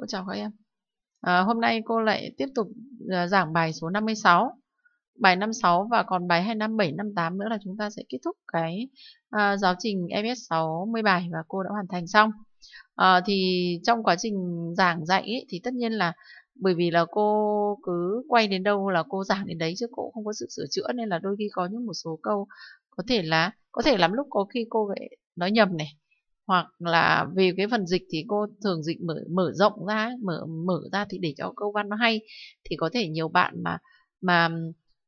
Cô chào các em. À, hôm nay cô lại tiếp tục à, giảng bài số 56. Bài 56 và còn bài 257, 58 nữa là chúng ta sẽ kết thúc cái à, giáo trình MS 60 bài và cô đã hoàn thành xong. À, thì trong quá trình giảng dạy ý, thì tất nhiên là bởi vì là cô cứ quay đến đâu là cô giảng đến đấy chứ cô không có sự sửa chữa nên là đôi khi có những một số câu có thể là có thể lắm lúc có khi cô lại nói nhầm này hoặc là về cái phần dịch thì cô thường dịch mở mở rộng ra mở mở ra thì để cho câu văn nó hay thì có thể nhiều bạn mà mà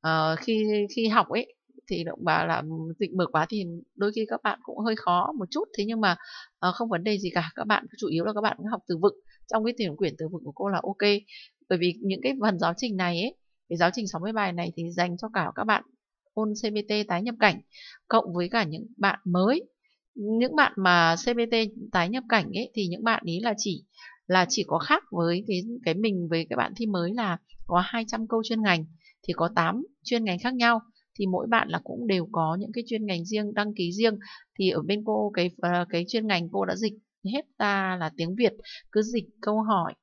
uh, khi khi học ấy thì động bà là ừ, dịch mở quá thì đôi khi các bạn cũng hơi khó một chút thế nhưng mà uh, không vấn đề gì cả các bạn chủ yếu là các bạn học từ vựng trong cái tuyển quyển từ vựng của cô là ok bởi vì những cái phần giáo trình này ấy cái giáo trình 60 bài này thì dành cho cả các bạn ôn CBT tái nhập cảnh cộng với cả những bạn mới những bạn mà cbt tái nhập cảnh ấy thì những bạn ấy là chỉ là chỉ có khác với cái cái mình với các bạn thi mới là có 200 câu chuyên ngành thì có 8 chuyên ngành khác nhau thì mỗi bạn là cũng đều có những cái chuyên ngành riêng đăng ký riêng thì ở bên cô cái ờ, cái chuyên ngành cô đã dịch hết ta là tiếng Việt cứ dịch câu hỏi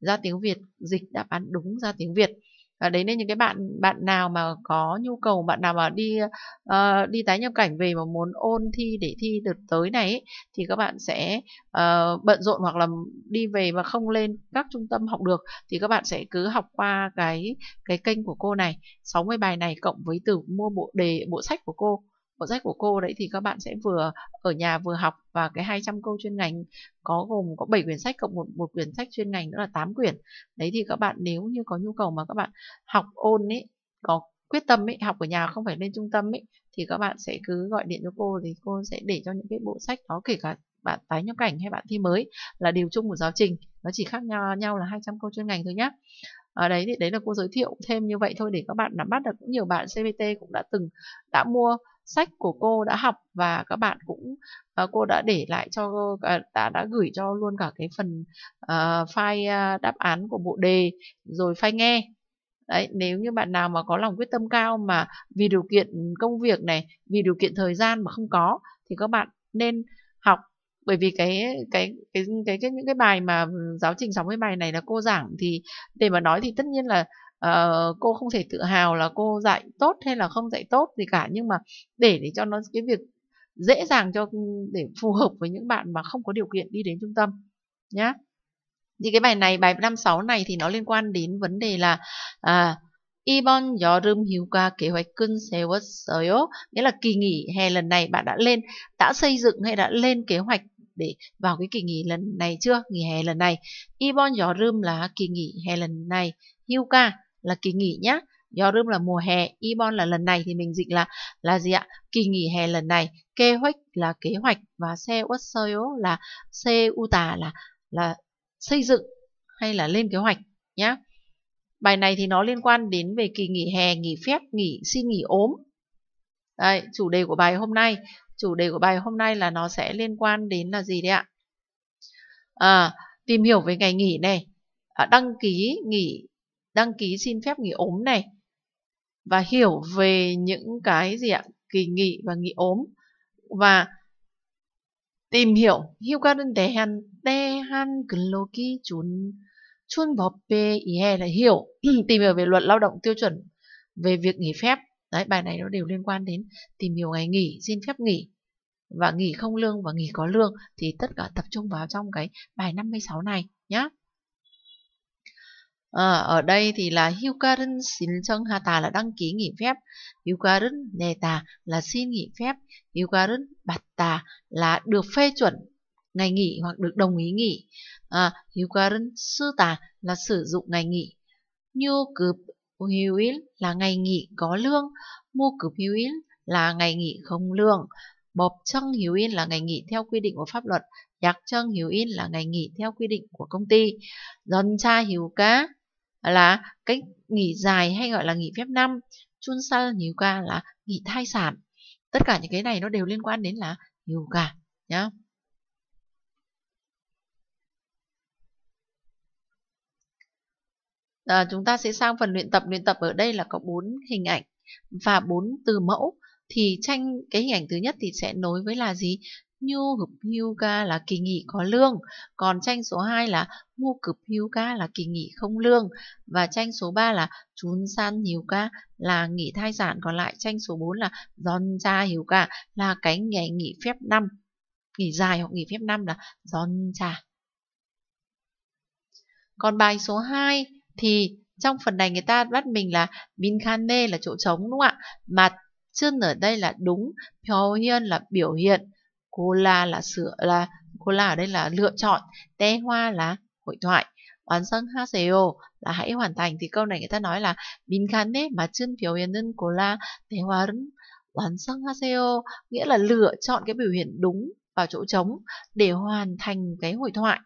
ra tiếng Việt dịch đáp án đúng ra tiếng Việt à, đấy nên những cái bạn bạn nào mà có nhu cầu bạn nào mà đi uh, đi tái nhập cảnh về mà muốn ôn thi để thi đợt tới này ấy, thì các bạn sẽ uh, bận rộn hoặc là đi về mà không lên các trung tâm học được thì các bạn sẽ cứ học qua cái cái kênh của cô này 60 bài này cộng với từ mua bộ đề bộ sách của cô Bộ sách của cô đấy thì các bạn sẽ vừa ở nhà vừa học và cái 200 câu chuyên ngành có gồm có 7 quyển sách cộng một một quyển sách chuyên ngành nữa là 8 quyển. Đấy thì các bạn nếu như có nhu cầu mà các bạn học ôn ấy, có quyết tâm ấy, học ở nhà không phải lên trung tâm ấy thì các bạn sẽ cứ gọi điện cho cô thì cô sẽ để cho những cái bộ sách đó kể cả bạn tái nhập cảnh hay bạn thi mới là điều chung của giáo trình nó chỉ khác nhau nhau là 200 câu chuyên ngành thôi nhé ở à, đấy thì đấy là cô giới thiệu thêm như vậy thôi để các bạn nắm bắt được cũng nhiều bạn CBT cũng đã từng đã mua sách của cô đã học và các bạn cũng uh, cô đã để lại cho uh, đã đã gửi cho luôn cả cái phần uh, file uh, đáp án của bộ đề rồi file nghe Đấy, nếu như bạn nào mà có lòng quyết tâm cao mà vì điều kiện công việc này, vì điều kiện thời gian mà không có thì các bạn nên học bởi vì cái cái cái cái, cái những cái bài mà giáo trình 60 bài này là cô giảng thì để mà nói thì tất nhiên là uh, cô không thể tự hào là cô dạy tốt hay là không dạy tốt gì cả nhưng mà để để cho nó cái việc dễ dàng cho ừ, để phù hợp với những bạn mà không có điều kiện đi đến trung tâm nhá thì cái bài này bài năm sáu này thì nó liên quan đến vấn đề là à, 이번 여름 휴가 계획은 세웠어요. Nghĩa là kỳ nghỉ hè lần này bạn đã lên, đã xây dựng hay đã lên kế hoạch để vào cái kỳ nghỉ lần này chưa? Nghỉ hè lần này. 이번 여름 là kỳ nghỉ hè lần này. Hyuga là kỳ nghỉ nhá Yorum là mùa hè, Ibon là lần này thì mình dịch là là gì ạ? Kỳ nghỉ hè lần này, kế hoạch là kế hoạch và xe Watsoyo là xe uta là là xây dựng hay là lên kế hoạch nhá. Bài này thì nó liên quan đến về kỳ nghỉ hè, nghỉ phép, nghỉ xin nghỉ ốm. đây chủ đề của bài hôm nay, chủ đề của bài hôm nay là nó sẽ liên quan đến là gì đấy ạ? À, tìm hiểu về ngày nghỉ này, à, đăng ký nghỉ đăng ký xin phép nghỉ ốm này và hiểu về những cái gì ạ kỳ nghỉ và nghỉ ốm và tìm hiểu đề 휴가는 대한 대한 근로기 준 ý 의해 là hiểu tìm hiểu về luật lao động tiêu chuẩn về việc nghỉ phép đấy bài này nó đều liên quan đến tìm hiểu ngày nghỉ xin phép nghỉ và nghỉ không lương và nghỉ có lương thì tất cả tập trung vào trong cái bài 56 này nhé À, ở đây thì là xin Hyukarin hà Hata là đăng ký nghỉ phép, Hyukarin Neta là xin nghỉ phép, Hyukarin Batta là được phê chuẩn ngày nghỉ hoặc được đồng ý nghỉ. À, sư Suta là sử dụng ngày nghỉ. Nyukup Hyuil là ngày nghỉ có lương, mua Mukup Hyuil là ngày nghỉ không lương. Bộp chân Hiếu Yên là ngày nghỉ theo quy định của pháp luật. giặc chân Hiếu Yên là ngày nghỉ theo quy định của công ty. Dân cha Hiếu Cá là cái nghỉ dài hay gọi là nghỉ phép năm chunsa nghỉ yoga là nghỉ thai sản tất cả những cái này nó đều liên quan đến là yoga nhá à, chúng ta sẽ sang phần luyện tập luyện tập ở đây là có bốn hình ảnh và bốn từ mẫu thì tranh cái hình ảnh thứ nhất thì sẽ nối với là gì Nhu gập hưu ca là kỳ nghỉ có lương, còn tranh số 2 là ngu cực hưu ca là kỳ nghỉ không lương và tranh số 3 là chún san hiếu ca là nghỉ thai sản, còn lại tranh số 4 là giòn cha hiếu ca là cái ngày nghỉ phép năm. Nghỉ dài hoặc nghỉ phép năm là giòn cha. Còn bài số 2 thì trong phần này người ta bắt mình là bin khane là chỗ trống đúng không ạ? Mà chân ở đây là đúng, pyo hiên là biểu hiện cola là sửa là cola ở đây là lựa chọn te hoa là hội thoại hoàn sang haseo là hãy hoàn thành thì câu này người ta nói là bình khán đấy mà chân biểu hiện đơn cola te hoa hoàn sang haseo nghĩa là lựa chọn cái biểu hiện đúng vào chỗ trống để hoàn thành cái hội thoại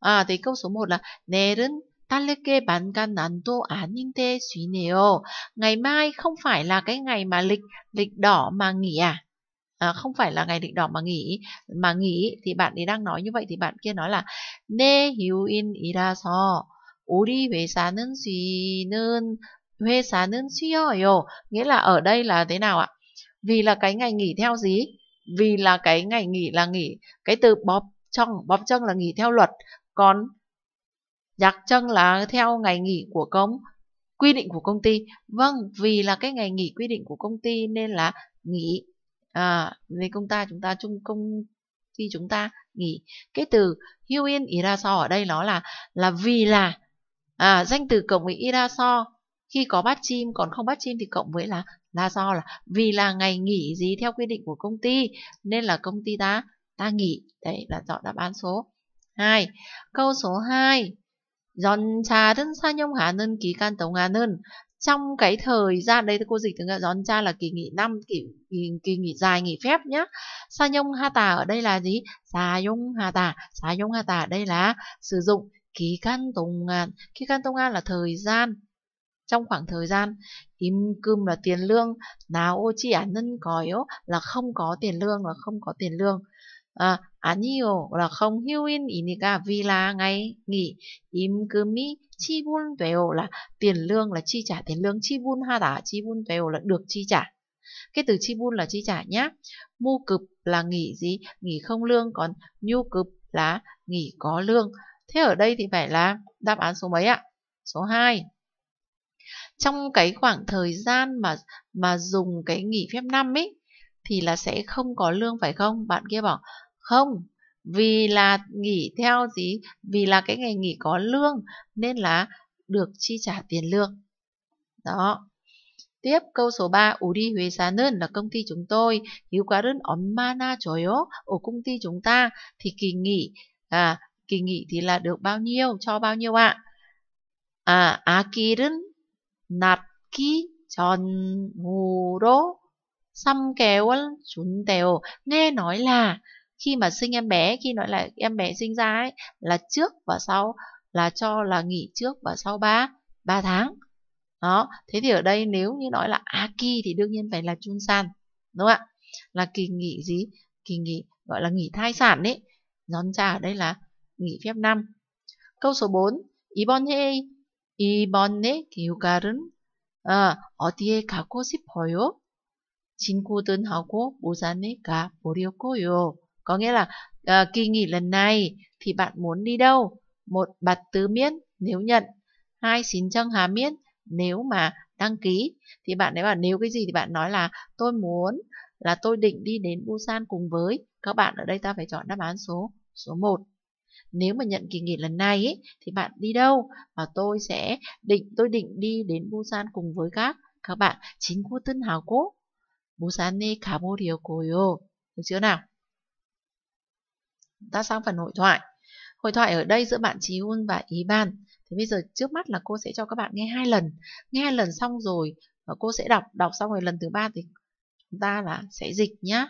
à thì câu số 1 là 내일은 딸내게 반간 난도 아닌데 쉬네요. Ngày mai không phải là cái ngày mà lịch lịch đỏ mà nghỉ à? à, không phải là ngày định đỏ mà nghỉ mà nghỉ thì bạn ấy đang nói như vậy thì bạn kia nói là 네 휴인이라서 우리 회사는 쉬는 회사는 쉬어요 nghĩa là ở đây là thế nào ạ vì là cái ngày nghỉ theo gì vì là cái ngày nghỉ là nghỉ cái từ bóp chân bóp chân là nghỉ theo luật còn giặc chân là theo ngày nghỉ của công quy định của công ty vâng vì là cái ngày nghỉ quy định của công ty nên là nghỉ à, nên công ta chúng ta chung công ty chúng ta nghỉ cái từ yên ý ra so ở đây nó là là vì là à, danh từ cộng với ý ra so khi có bắt chim còn không bắt chim thì cộng với là là do là vì là ngày nghỉ gì theo quy định của công ty nên là công ty ta ta nghỉ đấy là chọn đáp án số 2 câu số 2 can tàu ngà 동안은 trong cái thời gian đây cô dịch tiếng gión cha là kỳ nghỉ năm kỳ, kỳ kỳ nghỉ dài nghỉ phép nhá sa nhông ha tà ở đây là gì sa nhông ha tà sa nhông ha tà ở đây là sử dụng kỳ can tùng ngàn kỳ can tùng ngàn là thời gian trong khoảng thời gian im cơm là tiền lương nào ô chi án nhân còi là không có tiền lương là không có tiền lương à, án 아니요 là không hưu in ý cả vì là ngày nghỉ im cơm mi chi chibun tuèo là tiền lương là chi trả tiền lương chi chibun ha đã chibun tuèo là được chi trả cái từ chi chibun là chi trả nhá mu cực là nghỉ gì nghỉ không lương còn nhu cực là nghỉ có lương thế ở đây thì phải là đáp án số mấy ạ số 2 trong cái khoảng thời gian mà mà dùng cái nghỉ phép năm ấy thì là sẽ không có lương phải không bạn kia bảo không vì là nghỉ theo gì vì là cái ngày nghỉ có lương nên là được chi trả tiền lương đó tiếp câu số 3 우리 회사는 là công ty chúng tôi 휴가는 얼마나 줘요 ở công ty chúng ta thì kỳ nghỉ à kỳ nghỉ thì là được bao nhiêu cho bao nhiêu ạ à 아기는 낫기 전후로 3개월 준대요 nghe nói là khi mà sinh em bé khi nói là em bé sinh ra ấy là trước và sau là cho là nghỉ trước và sau 3 3 tháng đó thế thì ở đây nếu như nói là aki thì đương nhiên phải là chun san đúng không ạ là kỳ nghỉ gì kỳ nghỉ gọi là nghỉ thai sản đấy nón cha ở đây là nghỉ phép năm câu số 4 이번 해 이번에 휴가는 어, 어디에 가고 싶어요? 친구들하고 부산에 가보려고요. Có nghĩa là uh, kỳ nghỉ lần này thì bạn muốn đi đâu? Một bạch Tứ miễn nếu nhận, hai xin chân Hà miễn nếu mà đăng ký thì bạn ấy bảo nếu cái gì thì bạn nói là tôi muốn là tôi định đi đến Busan cùng với các bạn ở đây ta phải chọn đáp án số số 1. Nếu mà nhận kỳ nghỉ lần này ấy, thì bạn đi đâu? Và tôi sẽ định tôi định đi đến Busan cùng với các các bạn. Chính cô tân hào cố. Busan에 가보려고요. Được chưa nào? ta sang phần hội thoại hội thoại ở đây giữa bạn Chí huân và ý ban thì bây giờ trước mắt là cô sẽ cho các bạn nghe hai lần nghe hai lần xong rồi và cô sẽ đọc đọc xong rồi lần thứ ba thì chúng ta là sẽ dịch nhá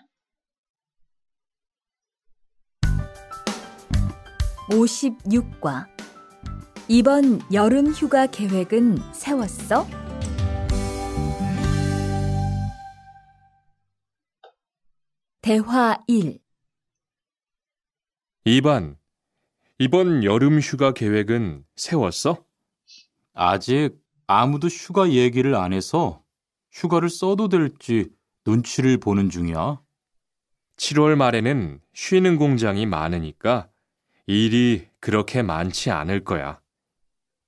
56과 이번 여름 휴가 계획은 세웠어? 대화 1 2반. 이번 여름 휴가 계획은 세웠어? 아직 아무도 휴가 얘기를 안 해서 휴가를 써도 될지 눈치를 보는 중이야. 7월 말에는 쉬는 공장이 많으니까 일이 그렇게 많지 않을 거야.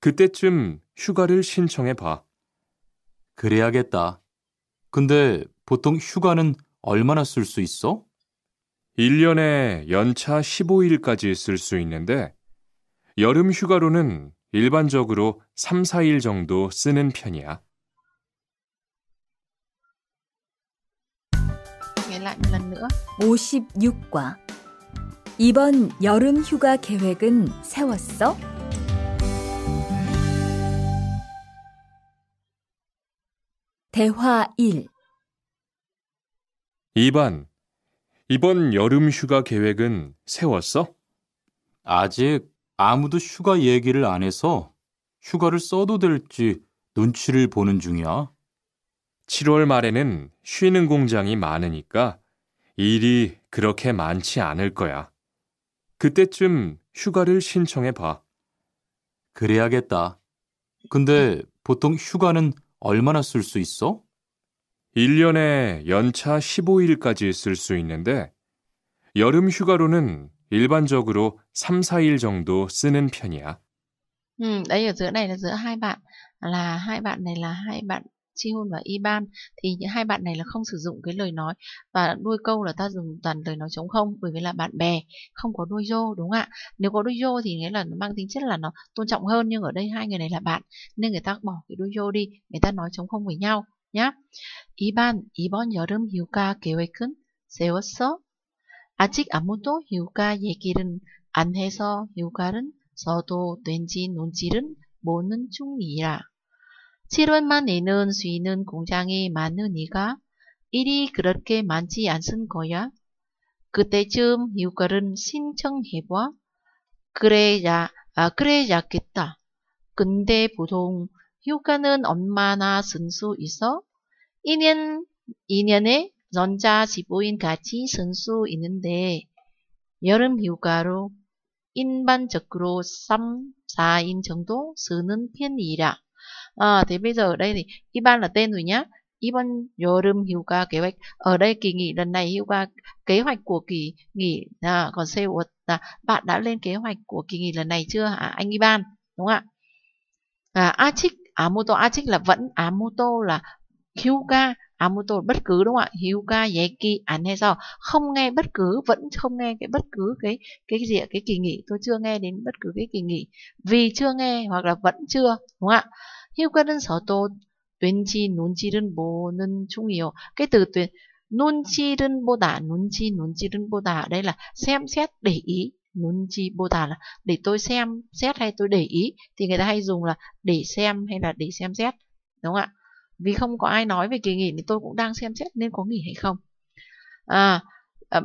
그때쯤 휴가를 신청해 봐. 그래야겠다. 근데 보통 휴가는 얼마나 쓸 수 있어? 1년에 연차 15일까지 쓸 수 있는데 여름 휴가로는 일반적으로 3, 4일 정도 쓰는 편이야. 56과 이번 여름 휴가 계획은 세웠어? 대화 1 2번 이번 여름 휴가 계획은 세웠어? 아직 아무도 휴가 얘기를 안 해서 휴가를 써도 될지 눈치를 보는 중이야. 7월 말에는 쉬는 공장이 많으니까 일이 그렇게 많지 않을 거야. 그때쯤 휴가를 신청해 봐. 그래야겠다. 근데 보통 휴가는 얼마나 쓸 수 있어? 1년에 연차 15일까지 쓸 수 있는데 여름 휴가로는 일반적으로 3, 4일 정도 쓰는 편이야. Ừ, đấy ở giữa này là giữa hai bạn là hai bạn này là hai bạn Chihun và Iban thì những hai bạn này là không sử dụng cái lời nói và đuôi câu là ta dùng toàn lời nói trống không bởi vì là bạn bè không có đuôi dô đúng không ạ nếu có đuôi dô thì nghĩa là nó mang tính chất là nó tôn trọng hơn nhưng ở đây hai người này là bạn nên người ta bỏ cái đuôi dô đi người ta nói trống không với nhau 야, 이반 이번 여름 휴가 계획은 세웠어? 아직 아무도 휴가 얘기는안 해서 휴가는 서도 된지 논지는 모는 중이라. 7월만에는 쉬는 공장이 많으니까 일이 그렇게 많지 않은 거야. 그때쯤 휴가를 신청해봐. 그래야, 아, 그래야겠다. 근데 보통 효과는 얼마나 선수 있어? 1년, 2년에 전자 지부인 같이 선수 있는데 여름 휴가로 인반적으로 3, 4인 정도 쓰는 편이라. À, thì bây giờ đây thì Iban là tên rồi nhá. Iban Yorum Hyuga kế hoạch. Ở đây kỳ nghỉ lần này Hyuga kế hoạch của kỳ nghỉ à, còn Seo là bạn đã lên kế hoạch của kỳ nghỉ lần này chưa hả anh Iban? Đúng ạ? À, Achik Amoto Achik à, là vẫn Amoto là Hyuga Amoto bất cứ đúng không ạ Hyuga Yeki án hay sao không nghe bất cứ vẫn không nghe cái bất cứ cái cái gì ạ? cái kỳ nghỉ tôi chưa nghe đến bất cứ cái kỳ nghỉ vì chưa nghe hoặc là vẫn chưa đúng không ạ đơn sở chi chi đơn 왠지 눈치를 chung 중이요 cái từ chi chi đơn chi đơn 눈치 눈치른보다 đây là xem xét để ý chi nunchi bota là để tôi xem xét hay tôi để ý thì người ta hay dùng là để xem hay là để xem xét đúng không ạ vì không có ai nói về kỳ nghỉ thì tôi cũng đang xem xét nên có nghỉ hay không à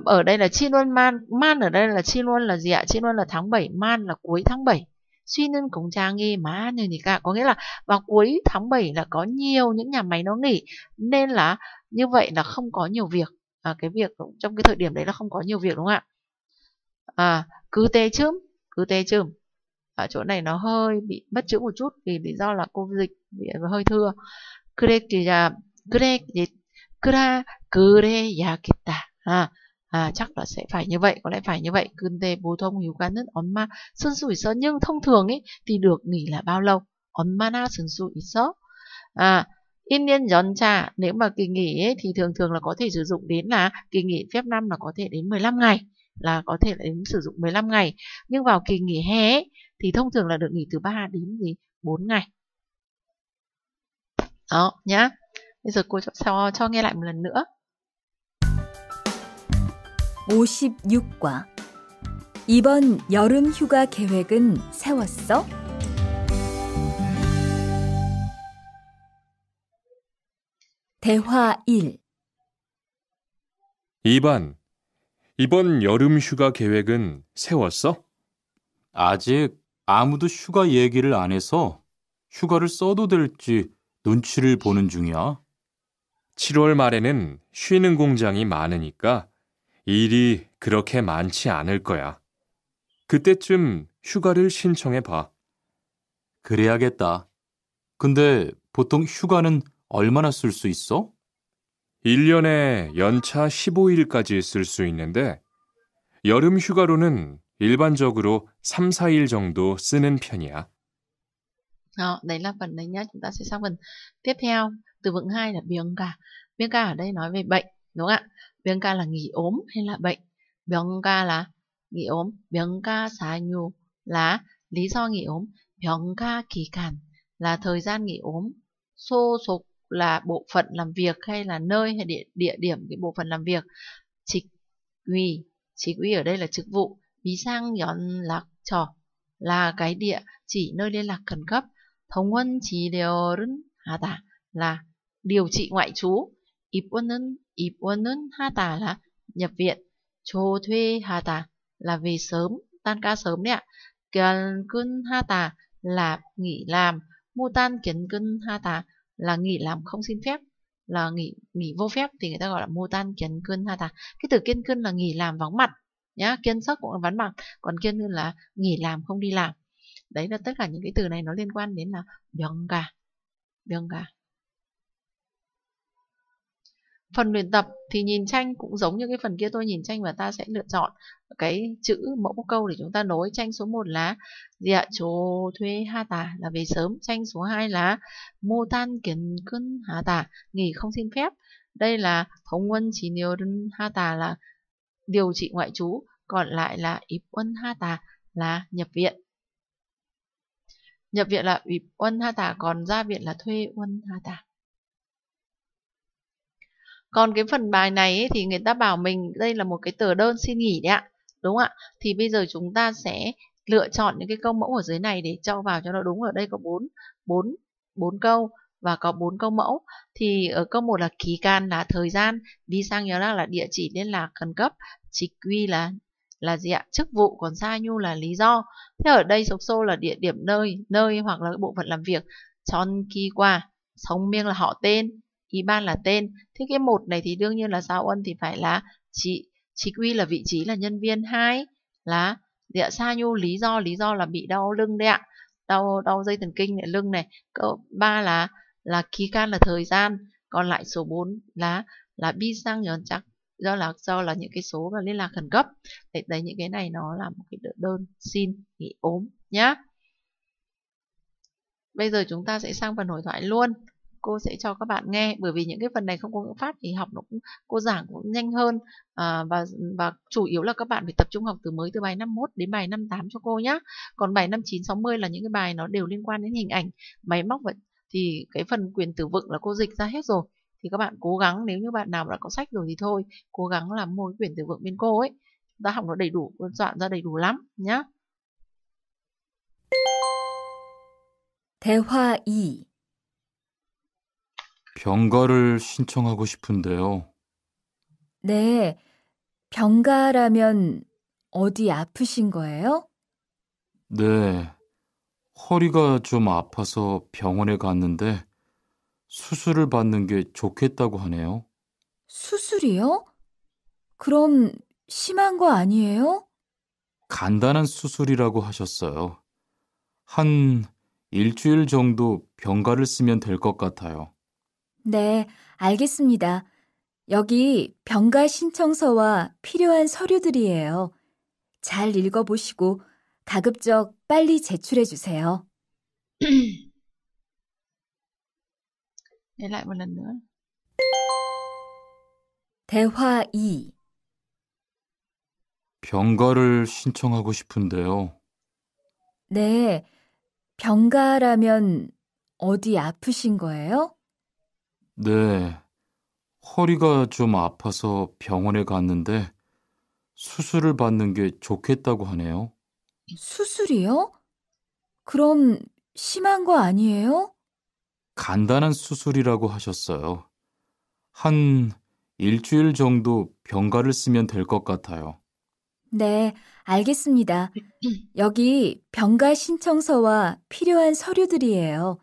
ở đây là chi luân man man ở đây là chi luân là gì ạ chi luân là tháng 7 man là cuối tháng 7 suy nên cũng cha nghe má như thì cả có nghĩa là vào cuối tháng 7 là có nhiều những nhà máy nó nghỉ nên là như vậy là không có nhiều việc à, cái việc trong cái thời điểm đấy là không có nhiều việc đúng không ạ à chớm, cứ tê 쯤 ở chỗ này nó hơi bị mất chữ một chút vì lý do là cô dịch bị hơi thưa 그래 그야 그래 그라 그래야 kita à à chắc là sẽ phải như vậy có lẽ phải như vậy thông hiếu 근데 보통 휴가는 ma sơn sủi sơn. nhưng thông thường ấy thì được nghỉ là bao lâu 엄마나 sơn sủi sơ à in niên giòn trà nếu mà kỳ nghỉ ấy, thì thường thường là có thể sử dụng đến là kỳ nghỉ phép năm là có thể đến 15 ngày là có thể đến sử dụng 15 ngày nhưng vào kỳ nghỉ hè ấy, thì thông thường là được nghỉ từ 3 đến gì 4 ngày đó nhá bây giờ cô cho, cho nghe lại một lần nữa 56과 이번 여름 휴가 계획은 세웠어? 대화 1 2번 이번 여름 휴가 계획은 세웠어? 아직 아무도 휴가 얘기를 안 해서 휴가를 써도 될지 눈치를 보는 중이야. 7월 말에는 쉬는 공장이 많으니까 일이 그렇게 많지 않을 거야. 그때쯤 휴가를 신청해 봐. 그래야겠다. 근데 보통 휴가는 얼마나 쓸 수 있어? 1년에 연차 15일까지 쓸 수 있는데 여름 휴가로는 일반적으로 3, 4일 정도 쓰는 편이야. Đó, đấy là phần đấy nhá. Chúng ta sẽ sang phần tiếp theo. Từ vựng 2 là biếng ca. Biếng ca ở đây nói về bệnh, đúng không ạ? Biếng ca là nghỉ ốm hay là bệnh? Biếng ca là nghỉ ốm. Biếng ca xá nhu là lý do nghỉ ốm. Biếng ca kỳ cản là thời gian nghỉ ốm. Xô sục là bộ phận làm việc hay là nơi hay địa, địa điểm cái bộ phận làm việc. Trịch ủy, trịch ủy ở đây là chức vụ. Bí sang nhón lạc trò là cái địa chỉ nơi liên lạc khẩn cấp. Thống quân chỉ điều rưng hà tả là điều trị ngoại trú. Íp quân ưng, quân hà tả là nhập viện. Chô thuê hà tả là về sớm, tan ca sớm đấy ạ. Cần cưng hà tả là nghỉ làm. Mô tan kiến cưng hà tả là nghỉ làm không xin phép là nghỉ nghỉ vô phép thì người ta gọi là mô tan kiến cơn ha ta cái từ kiên cơn là nghỉ làm vắng mặt nhá kiên sắc cũng là vắng mặt còn kiên cơn là nghỉ làm không đi làm đấy là tất cả những cái từ này nó liên quan đến là 병가 병가 phần luyện tập thì nhìn tranh cũng giống như cái phần kia tôi nhìn tranh và ta sẽ lựa chọn cái chữ mẫu câu để chúng ta nối tranh số 1 là gì ạ chỗ thuê ha tà là về sớm tranh số 2 là mô tan kiến cân hạ tà nghỉ không xin phép đây là thống quân chỉ điều ha tà là điều trị ngoại trú còn lại là ịp quân ha tà là nhập viện nhập viện là ủy quân ha tà còn ra viện là thuê quân ha tà còn cái phần bài này ấy, thì người ta bảo mình đây là một cái tờ đơn xin nghỉ đấy ạ đúng không ạ thì bây giờ chúng ta sẽ lựa chọn những cái câu mẫu ở dưới này để cho vào cho nó đúng ở đây có 4 4 4 câu và có bốn câu mẫu thì ở câu một là ký can là thời gian đi sang nhớ là là địa chỉ liên lạc khẩn cấp chỉ quy là là gì ạ chức vụ còn xa nhu là lý do thế ở đây sộc xô là địa điểm nơi nơi hoặc là bộ phận làm việc chon ki qua sống miêng là họ tên Ý ban là tên. Thế cái một này thì đương nhiên là giao ân thì phải là chị. Chị Quy là vị trí là nhân viên. hai là địa dạ, sa nhu lý do. Lý do là bị đau lưng đấy ạ. Đau đau dây thần kinh này, lưng này. Câu ba là là khí can là thời gian. Còn lại số 4 là là bi sang nhớ chắc do là do là những cái số và liên lạc khẩn cấp để đấy những cái này nó là một cái đơn xin nghỉ ốm nhá bây giờ chúng ta sẽ sang phần hội thoại luôn cô sẽ cho các bạn nghe bởi vì những cái phần này không có ngữ pháp thì học nó cũng cô giảng cũng nhanh hơn à, và và chủ yếu là các bạn phải tập trung học từ mới từ bài 51 đến bài 58 cho cô nhé còn bài 59 60 là những cái bài nó đều liên quan đến hình ảnh máy móc và thì cái phần quyền từ vựng là cô dịch ra hết rồi thì các bạn cố gắng nếu như bạn nào đã có sách rồi thì thôi cố gắng là mua quyển từ vựng bên cô ấy đã học nó đầy đủ dọn ra đầy đủ lắm nhá Hoa 2 병가를 신청하고 싶은데요. 네. 병가라면 어디 아프신 거예요? 네. 허리가 좀 아파서 병원에 갔는데 수술을 받는 게 좋겠다고 하네요. 수술이요? 그럼 심한 거 아니에요? 간단한 수술이라고 하셨어요. 한 일주일 정도 병가를 쓰면 될 것 같아요. 네, 알겠습니다. 여기 병가 신청서와 필요한 서류들이에요. 잘 읽어보시고 가급적 빨리 제출해주세요. 네, 대화 2 병가를 신청하고 싶은데요. 네, 병가라면 어디 아프신 거예요? 네. 허리가 좀 아파서 병원에 갔는데 수술을 받는 게 좋겠다고 하네요. 수술이요? 그럼 심한 거 아니에요? 간단한 수술이라고 하셨어요. 한 일주일 정도 병가를 쓰면 될 것 같아요. 네, 알겠습니다. 여기 병가 신청서와 필요한 서류들이에요.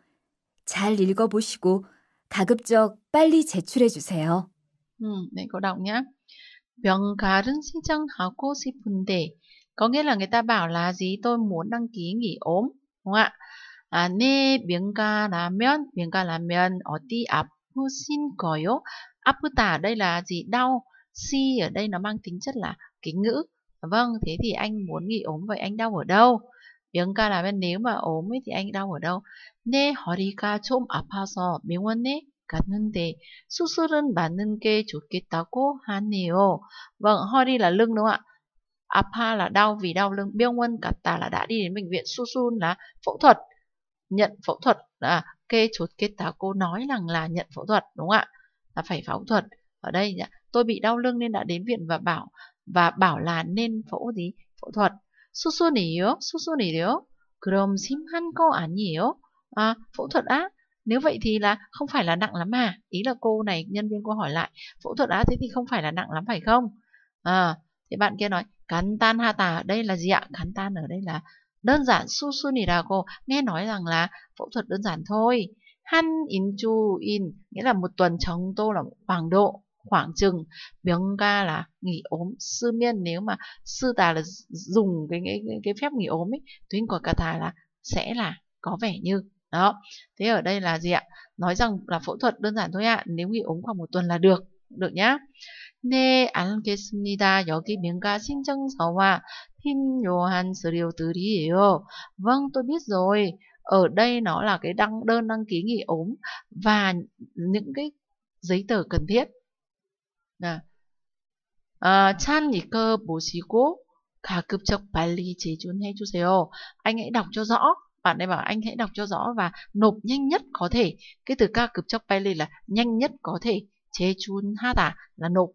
잘 읽어보시고 가급적 빨리 제출해 주세요. 음, này cô đọc nhá. 병 가른 신청하고 싶은데 có nghĩa là người ta bảo là gì tôi muốn đăng ký nghỉ ốm đúng không ạ? 아, 네, 병가라면 병가라면 어디 아프신 거요? 아프다 đây là gì đau, si ở đây nó mang tính chất là kính ngữ. Vâng, thế thì anh muốn nghỉ ốm vậy anh đau ở đâu? Biếng ca là bên nếu mà ốm ấy thì anh đau ở đâu? 내 허리가 좀 아파서 병원에 갔는데 수술은 맞는 게 좋겠다고 하네요. Vâng, 허리 là lưng đúng không ạ? Apa là đau vì đau lưng, 병원 갔다 là đã đi đến bệnh viện, 수술 là phẫu thuật, nhận phẫu thuật à, kê chốt kết tá cô nói rằng là nhận phẫu thuật đúng không ạ? Là phải phẫu thuật. Ở đây tôi bị đau lưng nên đã đến viện và bảo và bảo là nên phẫu gì? Phẫu thuật. 수술이요? 수술이요? 그럼 심한 거 아니에요? à, phẫu thuật á nếu vậy thì là không phải là nặng lắm mà ý là cô này nhân viên cô hỏi lại phẫu thuật á thế thì không phải là nặng lắm phải không à, thì bạn kia nói cắn tan ha tà đây là gì ạ cắn tan ở đây là đơn giản Su su cô nghe nói rằng là phẫu thuật đơn giản thôi han in chu in nghĩa là một tuần chống tô là khoảng độ khoảng chừng biếng ga là nghỉ ốm sư miên nếu mà sư tà là dùng cái cái, cái phép nghỉ ốm ấy tuyến của cả tà là sẽ là có vẻ như đó. Thế ở đây là gì ạ? Nói rằng là phẫu thuật đơn giản thôi ạ. Nếu nghỉ ốm khoảng một tuần là được. Được nhá. 네, 알겠습니다. 여기 민가 신청서와 필요한 서류들이에요. Vâng, tôi biết rồi. Ở đây nó là cái đăng đơn đăng ký nghỉ ốm và những cái giấy tờ cần thiết. nè à, chan À, à, 찬 이거 보시고 가급적 빨리 제준해 주세요. Anh hãy đọc cho rõ bạn ấy bảo anh hãy đọc cho rõ và nộp nhanh nhất có thể cái từ ca cực chóc bay lên là nhanh nhất có thể chế chun ha tả là nộp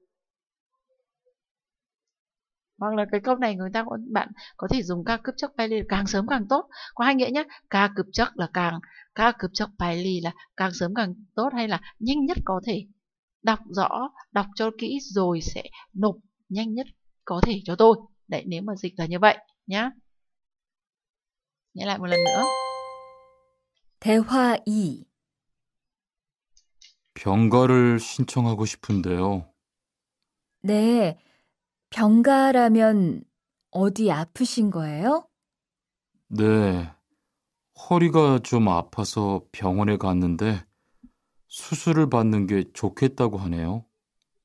hoặc là cái câu này người ta có, bạn có thể dùng ca cướp chóc bay ly càng sớm càng tốt có hai nghĩa nhé ca cướp chóc là càng ca cướp chóc bay lì là càng sớm càng tốt hay là nhanh nhất có thể đọc rõ đọc cho kỹ rồi sẽ nộp nhanh nhất có thể cho tôi đấy nếu mà dịch là như vậy nhá n h ĩ lại một lần nữa. 대화 2 병가를 신청하고 싶은데요. 네. 병가라면 어디 아프신 거예요? 네. 허리가 좀 아파서 병원에 갔는데 수술을 받는 게 좋겠다고 하네요.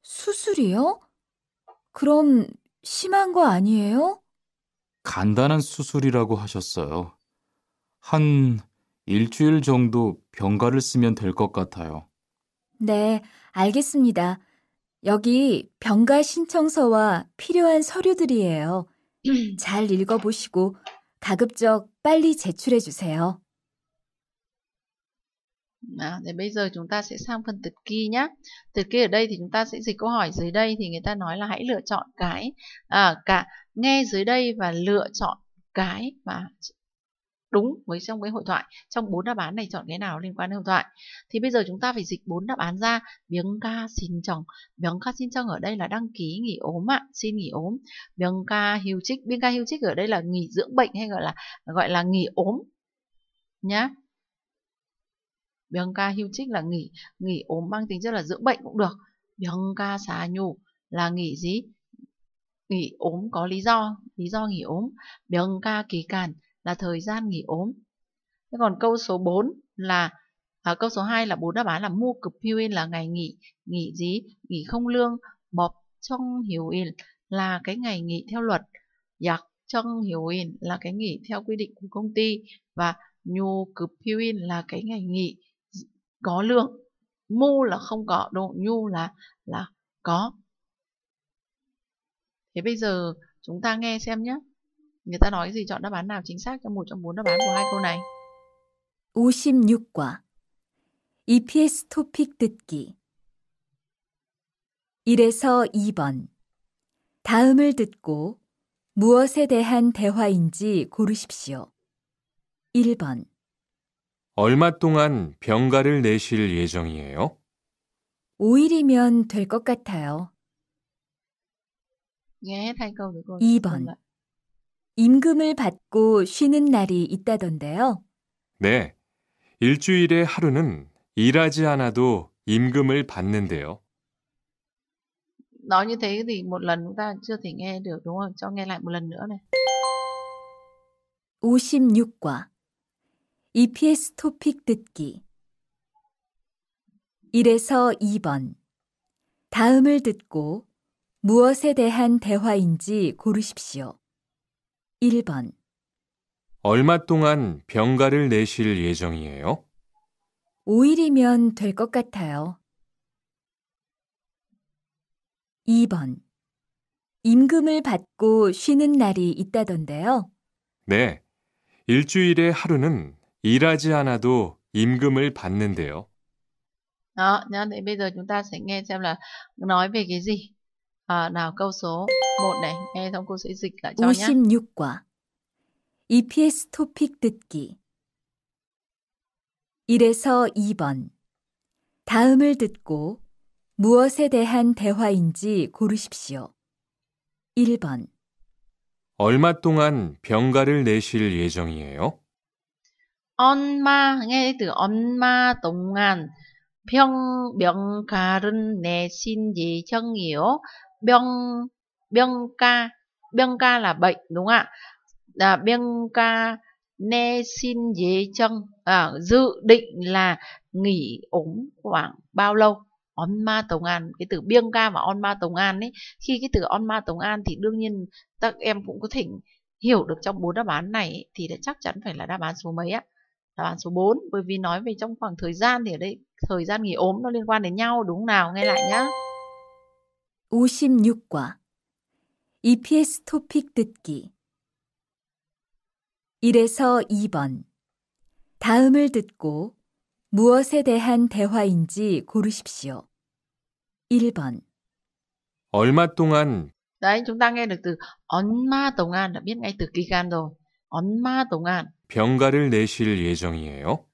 수술이요? 그럼 심한 거 아니에요? 간단한 수술이라고 하셨어요. 한 일주일 정도 병가를 쓰면 될 것 같아요. 네, 알겠습니다. 여기 병가 신청서와 필요한 서류들이에요. 잘 읽어보시고 가급적 빨리 제출해 주세요. À, thế bây giờ chúng ta sẽ sang phần tật kỳ nhé. Tật kỳ ở đây thì chúng ta sẽ dịch câu hỏi dưới đây thì người ta nói là hãy lựa chọn cái à, cả nghe dưới đây và lựa chọn cái mà đúng với trong cái hội thoại trong bốn đáp án này chọn cái nào liên quan đến hội thoại thì bây giờ chúng ta phải dịch bốn đáp án ra biếng ca xin chồng biếng ca xin chồng ở đây là đăng ký nghỉ ốm ạ xin nghỉ ốm biếng ca hưu trích biếng ca hưu trích ở đây là nghỉ dưỡng bệnh hay gọi là gọi là nghỉ ốm nhá biếng ca hưu trích là nghỉ nghỉ ốm mang tính chất là dưỡng bệnh cũng được biếng ca xá nhủ là nghỉ gì nghỉ ốm có lý do lý do nghỉ ốm biếng ca kỳ càn là thời gian nghỉ ốm. Thế còn câu số 4 là à, câu số 2 là bốn đáp án là mua cực in là ngày nghỉ, nghỉ gì? Nghỉ không lương, bọc trong hiểu in là cái ngày nghỉ theo luật, giặc trong hiểu in là cái nghỉ theo quy định của công ty và nhu cực in là cái ngày nghỉ có lương. Mu là không có, độ nhu là là có. Thế bây giờ chúng ta nghe xem nhé. Người ta nói gì chọn đáp án nào chính xác cho một trong bốn đáp án của hai câu này? 56과 EPS 토픽 듣기 1에서 2번 다음을 듣고 무엇에 대한 대화인지 고르십시오. 1번 얼마 동안 병가를 내실 예정이에요? 5일이면 될 것 같아요. 예, 달 거고. 2번 임금을 받고 쉬는 날이 있다던데요. 네. 일주일에 하루는 일하지 않아도 임금을 받는데요. Nói như thế thì một lần chúng ta chưa thể nghe được đúng không? Cho nghe lại một lần nữa này. 56과 EPS 토픽 듣기 1에서 2번 다음을 듣고 무엇에 대한 대화인지 고르십시오. 1번 얼마 동안 병가를 내실 예정이에요? 5일이면 될 것 같아요. 2번 임금을 받고 쉬는 날이 있다던데요. 네. 일주일에 하루는 일하지 않아도 임금을 받는데요. Đó, thế bây giờ c nói về cái gì. à, nào câu số 1 này nghe xong cô sẽ dịch lại cho 56과 EPS 토픽 듣기 1에서 2번 다음을 듣고 무엇에 대한 대화인지 고르십시오. 1번 얼마 동안 병가를 내실 예정이에요? 엄마 n g 엄마 동안 병 명가를 내신 예정이요. byung byung ca byung ca là bệnh đúng không ạ à, byung ca ne xin dế chân à, dự định là nghỉ ốm khoảng bao lâu on ma tống an cái từ biêng ca và on ma tống an ấy khi cái từ on ma tống an thì đương nhiên các em cũng có thể hiểu được trong bốn đáp án này thì đã chắc chắn phải là đáp án số mấy ạ đáp án số 4 bởi vì nói về trong khoảng thời gian thì ở đây thời gian nghỉ ốm nó liên quan đến nhau đúng nào nghe lại nhá 56과 EPS 토픽 듣기 1에서 2번 다음을 듣고 무엇에 대한 대화인지 고르십시오. 1번 얼마 동안 Đấy, chúng ta nghe được từ 얼마 동안 là biết ngay từ 기간 rồi. 얼마 동안 병가를 내실 예정이에요?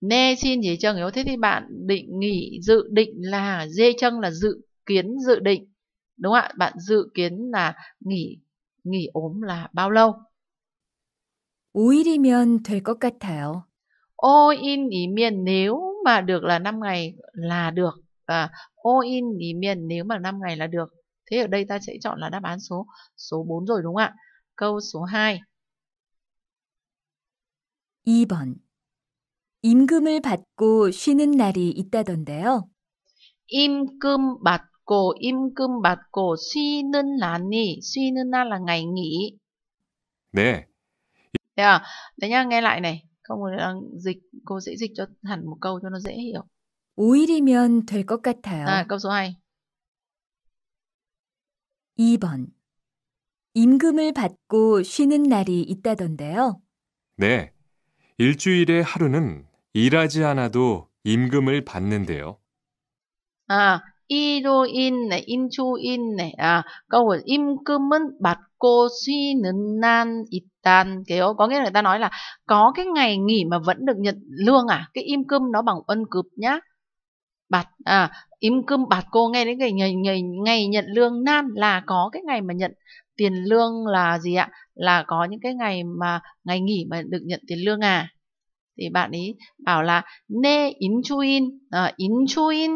내신 예정이요. Thế thì bạn định nghỉ dự định là dê chân là dự kiến dự định đúng không ạ bạn dự kiến là nghỉ nghỉ ốm là bao lâu 5일이면 될 것 같아요. 5일이면 nếu mà được là 5 ngày là được. À, 5일이면 nếu mà 5 ngày là được. Thế ở đây ta sẽ chọn là đáp án số số 4 rồi đúng không ạ? Câu số 2. 2번. 임금을 받고 쉬는 날이 있다던데요. 임금 받고 받고 임금 받고 쉬는 날이 쉬는 날 là ngày nghỉ. 네. Thế à? Đấy nha, nghe lại này. Không dịch cô sẽ dịch cho hẳn một câu cho nó dễ hiểu. 5일이면 될 것 같아요. À, câu số 2. 2번. 임금을 받고 쉬는 날이 있다던데요. 네. 일주일에 하루는 일하지 않아도 임금을 받는데요. 아, 이로 인해 인주 인해 à câu của 임금은 받고 쉬는 난 있단 kiểu có nghĩa là người ta nói là có cái ngày nghỉ mà vẫn được nhận lương à cái im 임금 nó bằng ân cướp nhá bạt à 임금 bạt cô nghe đến ngày, ngày ngày ngày nhận lương nan là có cái ngày mà nhận tiền lương là gì ạ là có những cái ngày mà ngày nghỉ mà được nhận tiền lương à thì bạn ấy bảo là ne in chu in, in à, chu in.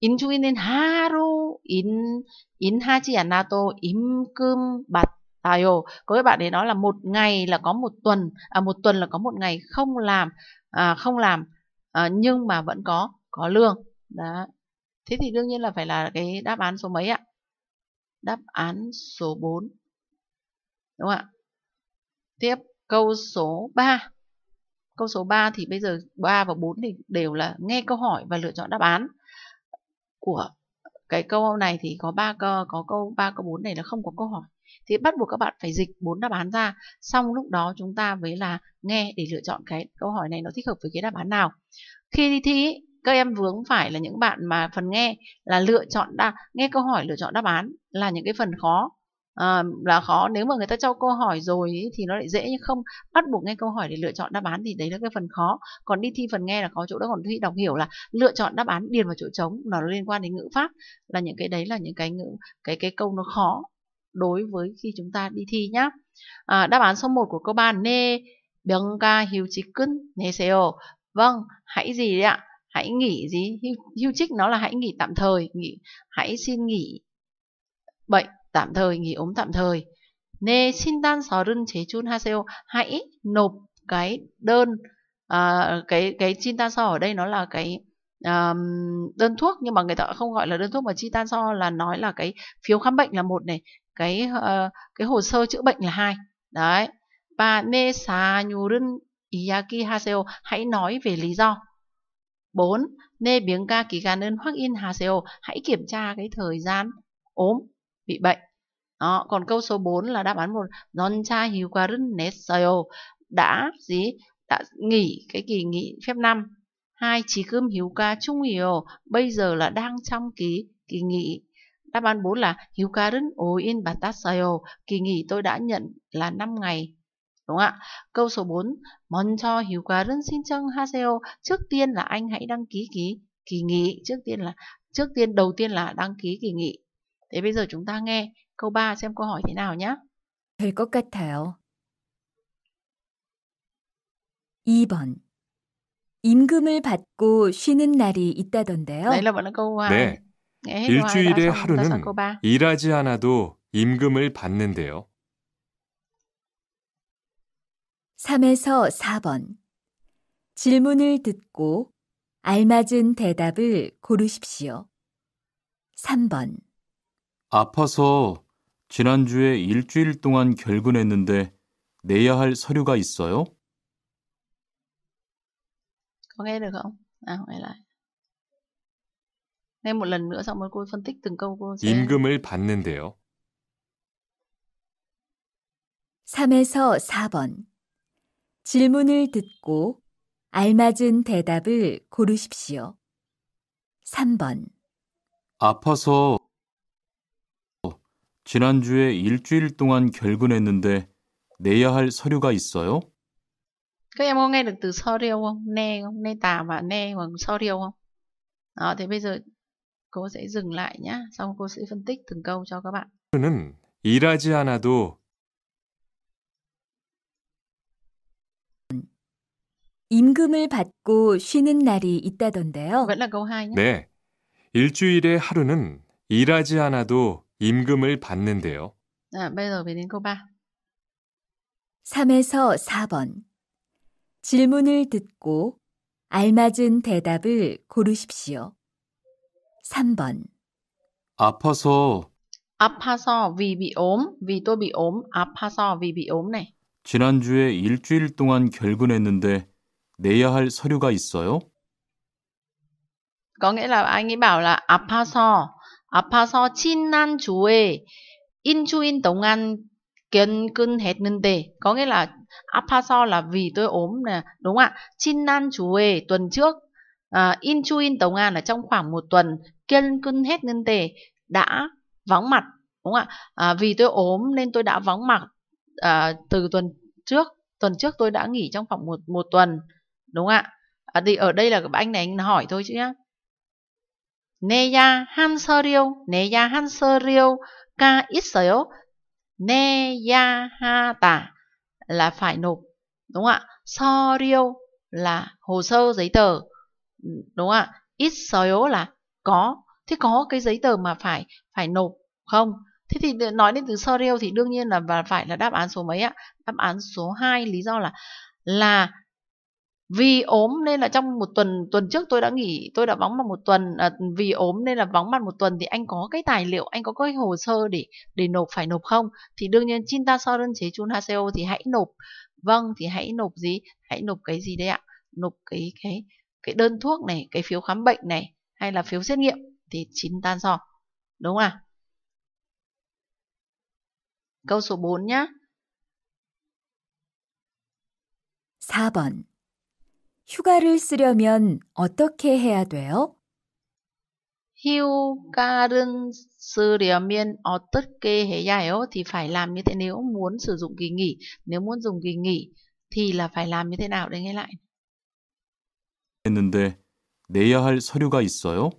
인주인은 하루 인 인하지 않아도 임금 받아요. Có các bạn để nói là một ngày là có một tuần, à một tuần là có một ngày không làm à, không làm à, nhưng mà vẫn có có lương. Đó. Thế thì đương nhiên là phải là cái đáp án số mấy ạ? Đáp án số 4. Đúng không ạ? Tiếp câu số 3. Câu số 3 thì bây giờ 3 và 4 thì đều là nghe câu hỏi và lựa chọn đáp án của cái câu này thì có ba câu có câu ba câu bốn này là không có câu hỏi thì bắt buộc các bạn phải dịch bốn đáp án ra xong lúc đó chúng ta mới là nghe để lựa chọn cái câu hỏi này nó thích hợp với cái đáp án nào khi đi thi các em vướng phải là những bạn mà phần nghe là lựa chọn đa, nghe câu hỏi lựa chọn đáp án là những cái phần khó à, là khó nếu mà người ta cho câu hỏi rồi ý, thì nó lại dễ nhưng không bắt buộc nghe câu hỏi để lựa chọn đáp án thì đấy là cái phần khó còn đi thi phần nghe là có chỗ đó còn thi đọc hiểu là lựa chọn đáp án điền vào chỗ trống nó liên quan đến ngữ pháp là những cái đấy là những cái ngữ cái cái câu nó khó đối với khi chúng ta đi thi nhá à, đáp án số 1 của câu 3 nê 병가 휴직은 seo vâng hãy gì đấy ạ hãy nghỉ gì hưu, hưu trích nó là hãy nghỉ tạm thời nghỉ hãy xin nghỉ bệnh tạm thời, nghỉ ốm tạm thời. xin sò 네, chế chun haseo Hãy nộp cái đơn à, cái cái xin tan sò ở đây nó là cái um, đơn thuốc nhưng mà người ta không gọi là đơn thuốc mà xin tan sò là nói là cái phiếu khám bệnh là một này cái uh, cái hồ sơ chữa bệnh là hai đấy Và nê ne sa nyurun iyaki haseo hãy nói về lý do bốn nê biếng ca kỳ gà ơn hoắc in haseo hãy kiểm tra cái thời gian ốm bị bệnh. Đó, còn câu số 4 là đáp án một Noncha Hyukarun Nesayo đã gì đã nghỉ cái kỳ nghỉ phép năm. Hai chỉ cơm hiếu ca chung hiểu bây giờ là đang trong kỳ kỳ nghỉ. Đáp án 4 là hiếu ca rứt ôi in bà Kỳ nghỉ tôi đã nhận là 5 ngày. Đúng không ạ? Câu số 4. Mon cho hiếu ca rứt xin chân haseo. Trước tiên là anh hãy đăng ký ký kỳ nghỉ. Trước tiên là trước tiên đầu tiên là đăng ký kỳ nghỉ. Thế bây giờ chúng ta nghe câu 3 xem câu hỏi thế nào nhé. 될것 같아요. 2번. 임금을 받고 쉬는 날이 있다던데요. Đấy là vẫn là câu à, 네. 네, câu hai đã 일주일에 xong, chúng ta 하루는 sang câu 3. 일하지 않아도 임금을 받는데요. 3에서 4번. 질문을 듣고 알맞은 대답을 고르십시오. 3번. 아파서 지난주에 일주일 동안 결근했는데 내야 할 서류가 있어요? Có nghe được không? À, hỏi lại. Nghe một lần nữa xong rồi cô phân tích từng câu cô sẽ... 임금을 받는데요. 3에서 4번. 질문을 듣고 알맞은 대답을 고르십시오. 3번. 아파서 지난주에 일주일 동안 결근했는데 내야 할 서류가 있어요? Các em có nghe được từ 서류 không? Nè không? Nè tà và nè bằng 서류 không? Đó, thế bây giờ cô sẽ dừng lại nhé. Xong cô sẽ phân tích từng câu cho các bạn. 는 일하지 않아도 임금을 받고 쉬는 날이 있다던데요. Vẫn là câu 2 nhé. 네. 일주일에 하루는 일하지 않아도 임금을 받는데요. À, 3. 에서 4번. 질문을 듣고 알맞은 대답을 고르십시오. 3번. 아파서 아파서 vì bị ốm, v 아파서 vì bị 지난주에 일주일 동안 결근했는데 내야 할 서류가 있어요? c nghĩa là anh ấy bảo là 아파서 아파서 지난주에 인주인 동안 근근했는데 có nghĩa là 아파서 là vì tôi ốm nè đúng ạ 지난주에 tuần trước in chu in tổng an ở trong khoảng một tuần kiên cưng hết nên tề đã vắng mặt đúng không ạ à, vì tôi ốm nên tôi đã vắng mặt à, từ tuần trước tuần trước tôi đã nghỉ trong khoảng một một tuần đúng không ạ à, thì ở đây là các anh này anh hỏi thôi chứ nhá 내야 한 서류, 내야 한 서류가 있어요. 내야 하다 là phải nộp, đúng không ạ? 서류 là hồ sơ, giấy tờ, đúng không ạ? 있어요 là có. Thế có cái giấy tờ mà phải phải nộp không? Thế thì nói đến từ serio thì đương nhiên là và phải là đáp án số mấy ạ? Đáp án số 2 lý do là là vì ốm nên là trong một tuần tuần trước tôi đã nghỉ tôi đã vắng mặt một tuần à, vì ốm nên là vắng mặt một tuần thì anh có cái tài liệu anh có cái hồ sơ để để nộp phải nộp không thì đương nhiên chinta đơn chế chun haseo thì hãy nộp vâng thì hãy nộp gì hãy nộp cái gì đấy ạ nộp cái cái cái đơn thuốc này cái phiếu khám bệnh này hay là phiếu xét nghiệm thì chín tan so đúng không à? câu số 4 nhá 4번 휴가를 쓰려면 어떻게 해야 돼요? 휴가를 쓰려면 어떻게 해야 해요? thì phải làm như thế nếu muốn sử dụng kỳ nghỉ, nếu muốn dùng kỳ nghỉ thì là phải làm như thế nào đấy nghe lại. 했는데 내야 할 서류가 있어요?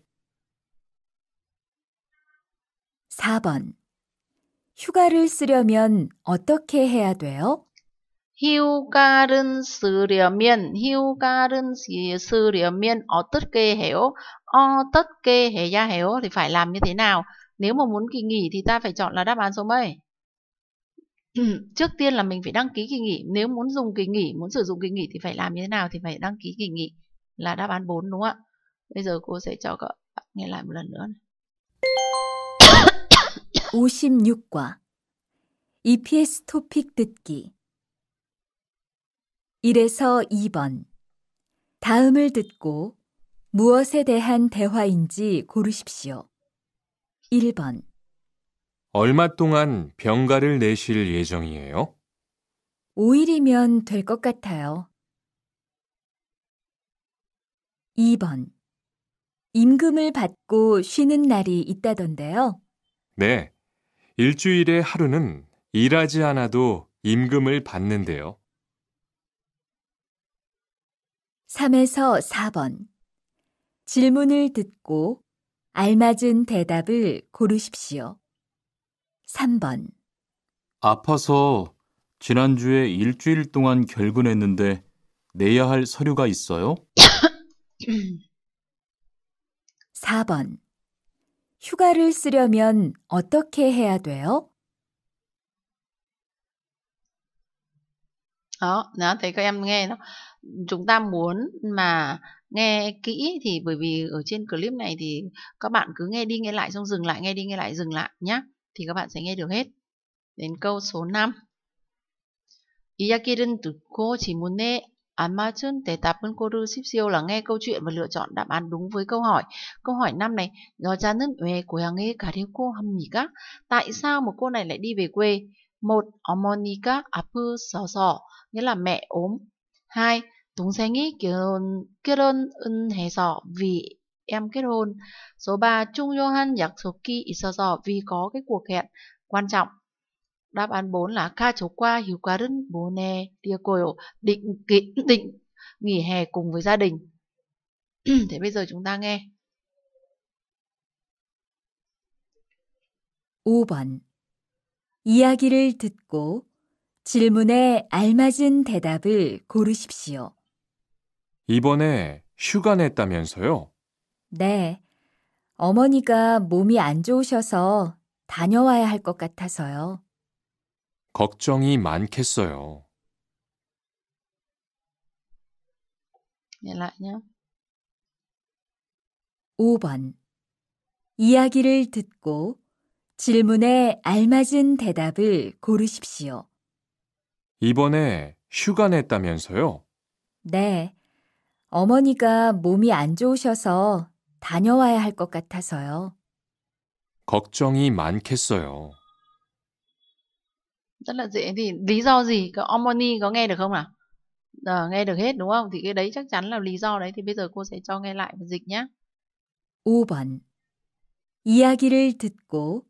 4번 휴가를 쓰려면 어떻게 해야 돼요? hiu ca rân sử rìa miên hiu ca rân sử rìa miên ó tất kê hiểu o tất kê hề ya hiểu thì phải làm như thế nào nếu mà muốn kỳ nghỉ thì ta phải chọn là đáp án số mấy trước tiên là mình phải đăng ký kỳ nghỉ nếu muốn dùng kỳ nghỉ muốn sử dụng kỳ nghỉ thì phải làm như thế nào thì phải đăng ký kỳ nghỉ là đáp án 4 đúng không ạ bây giờ cô sẽ cho các bạn nghe lại một lần nữa này. 56과 EPS 토픽 듣기 1에서 2번. 다음을 듣고 무엇에 대한 대화인지 고르십시오. 1번. 얼마 동안 병가를 내실 예정이에요? 5일이면 될 것 같아요. 2번. 임금을 받고 쉬는 날이 있다던데요. 네. 일주일에 하루는 일하지 않아도 임금을 받는데요. 3에서 4번 질문을 듣고 알맞은 대답을 고르십시오. 3번 아파서 지난주에 일주일 동안 결근했는데 내야 할 서류가 있어요? 4번 휴가를 쓰려면 어떻게 해야 돼요? Đó, đó thì chúng ta muốn mà nghe kỹ thì bởi vì ở trên clip này thì các bạn cứ nghe đi nghe lại xong dừng lại nghe đi nghe lại dừng lại nhé thì các bạn sẽ nghe được hết đến câu số 5 이야기를 듣고 질문에 안 맞은 대답은 고르십시오 là nghe câu chuyện và lựa chọn đáp án đúng với câu hỏi. Câu hỏi năm này, 여자는 왜 고향에 가려고 합니까? Tại sao một cô này lại đi về quê? Một, 어머니가 아프셔서, nghĩa là mẹ ốm. Hai, 동생이 결혼, 결혼은 해서 vì em kết hôn. Số 3. Trung Johan 약속이 있어서 vì có cái cuộc hẹn quan trọng. Đáp án 4 là 가족과 휴가를 보내 뛰어고요. Định kỷ, định nghỉ hè cùng với gia đình. Thế bây giờ chúng ta nghe. 5번 이야기를 듣고 질문에 알맞은 대답을 고르십시오. 이번에 휴가 냈다면서요? 네. 어머니가 몸이 안 좋으셔서 다녀와야 할 것 같아서요. 걱정이 많겠어요. 5번. 이야기를 듣고 질문에 알맞은 대답을 고르십시오. 이번에 휴가 냈다면서요? 네. 어머니가 몸이 안 좋으셔서 다녀와야 할 것 같아서요. 걱정이 많겠어요. Rất là dễ thì lý do gì Omoni có nghe được không nào? À, nghe được hết đúng không? Thì cái đấy chắc chắn là lý do đấy thì bây giờ cô sẽ cho nghe lại và dịch nhé. 5번 이야기를 듣고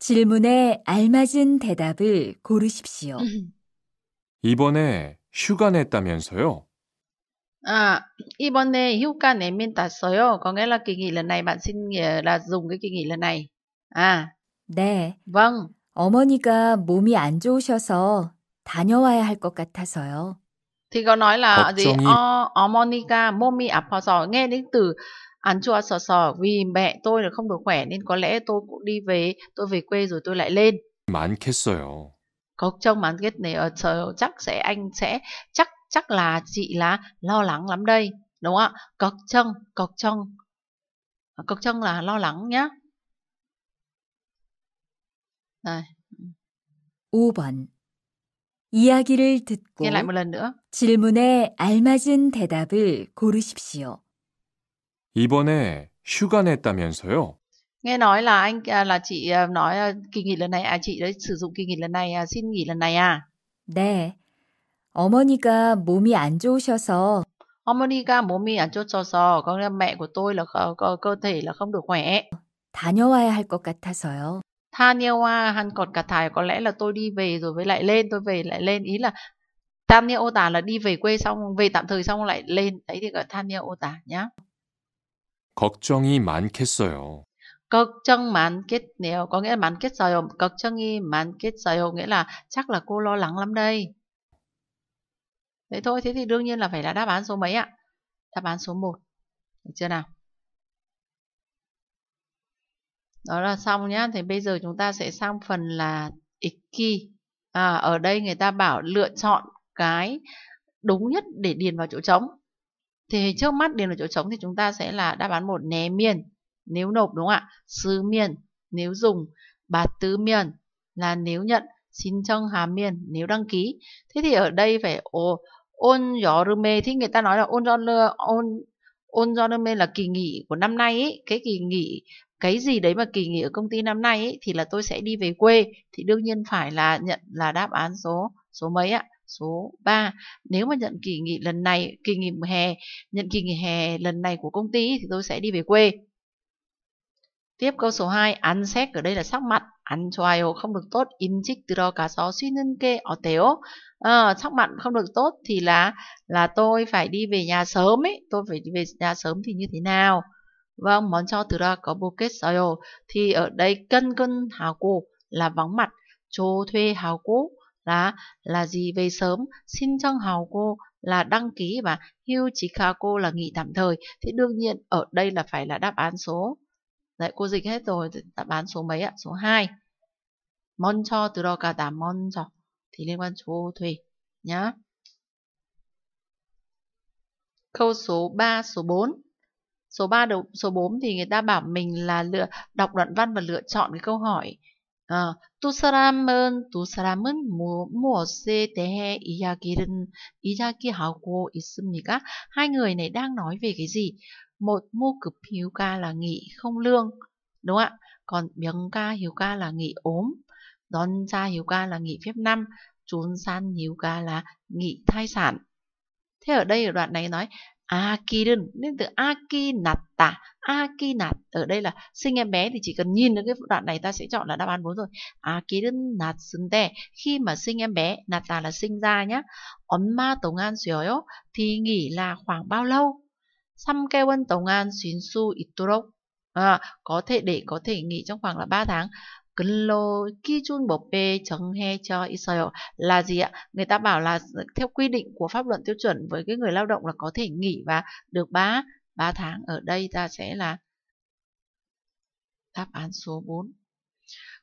질문에 알맞은 대답을 고르십시오. 이번에 휴가 냈다면서요? À, 이번에 휴가 내면 땄어요. Có nghĩa là kỳ nghỉ lần này bạn xin ờ, là dùng cái kỳ nghỉ lần này. À, 네. vâng. 어머니가 몸이 안 좋으셔서 다녀와야 할 같아서요. Thì có nói là gì? Ờ, 어머니가 몸이 아파서 nghe đến từ ăn chua sò sò vì mẹ tôi là không được khỏe nên có lẽ tôi cũng đi về tôi về quê rồi tôi lại lên 많겠어요. 걱정 많겠네요. 저 chắc sẽ anh sẽ chắc chắc là chị là lo lắng lắm đây đúng không ạ cọc chân cọc chân à, cọc chân là lo lắng nhé đây 5번 이야기를 듣고 질문에 알맞은 대답을 고르십시오. 이번에 휴가 냈다면서요? Nghe nói là anh à, là chị à, nói kỳ nghỉ lần này à chị đấy sử dụng kỳ nghỉ lần này xin nghỉ lần này à? 네. 어머니가 몸이 안 좋으셔서 어머니가 몸이 안 좋으셔서 có nghĩa mẹ của tôi là cơ, cơ thể là không được khỏe. 다녀와야 할 것 같아서요. 다녀와 한것 같아요. Có lẽ là tôi đi về rồi với lại lên, tôi về lại lên. Ý là 다녀오다 là đi về quê xong, về tạm thời xong lại lên. Đấy thì gọi 다녀오다 nhá. 걱정이 많겠어요. 걱정 많겠네요. Có nghĩa là 많겠어요. 걱정이 많겠어요. Nghĩa là chắc là cô lo lắng lắm đây. Thế thôi, thế thì đương nhiên là phải là đáp án số mấy ạ? Đáp án số 1. Được chưa nào? Đó là xong nhá. Thì bây giờ chúng ta sẽ sang phần là iki À, ở đây người ta bảo lựa chọn cái đúng nhất để điền vào chỗ trống. Thì trước mắt điền vào chỗ trống thì chúng ta sẽ là đáp án 1 né miền. Nếu nộp đúng không ạ? Sứ miền. Nếu dùng. Bạt tứ miền là nếu nhận. Xin trông hà miền nếu đăng ký. Thế thì ở đây phải... Ồ, ôn mê thì người ta nói là ôn ôn ôn mê là kỳ nghỉ của năm nay ấy, cái kỳ nghỉ cái gì đấy mà kỳ nghỉ ở công ty năm nay ấy, thì là tôi sẽ đi về quê thì đương nhiên phải là nhận là đáp án số số mấy ạ số 3 nếu mà nhận kỳ nghỉ lần này kỳ nghỉ hè nhận kỳ nghỉ hè lần này của công ty thì tôi sẽ đi về quê tiếp câu số 2 ăn xét ở đây là sắc mặt 안 좋아요 không được tốt 임직 들어가서 쉬는 게 어때요? À, sắc mặt không được tốt thì là là tôi phải đi về nhà sớm ấy, tôi phải đi về nhà sớm thì như thế nào? Vâng, món cho từ đó có bộ 보겠어요 thì ở đây cân cân hào cô là vắng mặt, chỗ thuê hào cô là là gì về sớm, xin chân hào cô là đăng ký và hưu chỉ cô là nghỉ tạm thời. thì đương nhiên ở đây là phải là đáp án số Đấy, cô dịch hết rồi, đáp án số mấy ạ? Số 2. 먼저 들어가다 먼저 디리관 조퇴냐 câu số 3 số 4 số 3 đầu số 4 thì người ta bảo mình là lựa đọc đoạn văn và lựa chọn cái câu hỏi à, 두 사람은 두 사람은 무, 무엇에 대해 이야기를 이야기하고 있습니까? Hai người này đang nói về cái gì? Một mua cực hiếu ca là nghỉ không lương, đúng không ạ? Còn biếng ca hiếu ca là nghỉ ốm. Đón ra hiếu ca là nghỉ phép năm, trốn san hiếu ca là nghỉ thai sản. Thế ở đây ở đoạn này nói Akidun nên từ Akinatta Akinat ở đây là sinh em bé thì chỉ cần nhìn đến cái đoạn này ta sẽ chọn là đáp án 4 rồi Akidun nat khi mà sinh em bé natta là sinh ra nhá Onma tổng an suyo thì nghỉ là khoảng bao lâu Samkewan tổng an su iturok À, có thể để có thể nghỉ trong khoảng là 3 tháng 근로 기준 법에 정해져 있어요. Là gì ạ? Người ta bảo là theo quy định của pháp luật tiêu chuẩn với cái người lao động là có thể nghỉ và được 3 3 tháng. Ở đây ta sẽ là đáp án số 4.